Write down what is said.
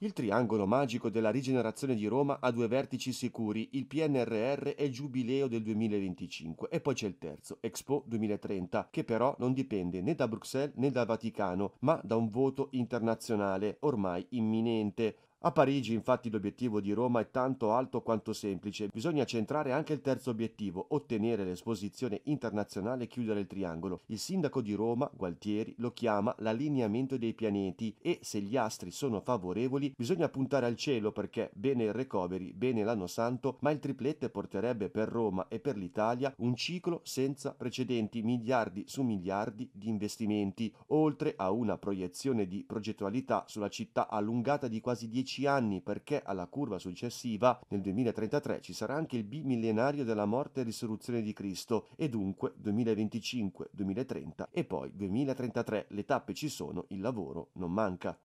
Il triangolo magico della rigenerazione di Roma ha due vertici sicuri, il PNRR e il Giubileo del 2025 e poi c'è il terzo, Expo 2030, che però non dipende né da Bruxelles né dal Vaticano, ma da un voto internazionale ormai imminente. A Parigi infatti l'obiettivo di Roma è tanto alto quanto semplice, bisogna centrare anche il terzo obiettivo, ottenere l'esposizione internazionale e chiudere il triangolo. Il sindaco di Roma, Gualtieri, lo chiama l'allineamento dei pianeti e se gli astri sono favorevoli bisogna puntare al cielo perché bene il recovery, bene l'anno santo, ma il triplette porterebbe per Roma e per l'Italia un ciclo senza precedenti, miliardi su miliardi di investimenti, oltre a una proiezione di progettualità sulla città allungata di quasi 10 10 anni perché alla curva successiva, nel 2033, ci sarà anche il bimillenario della morte e risurrezione di Cristo e dunque 2025, 2030 e poi 2033 le tappe ci sono, il lavoro non manca.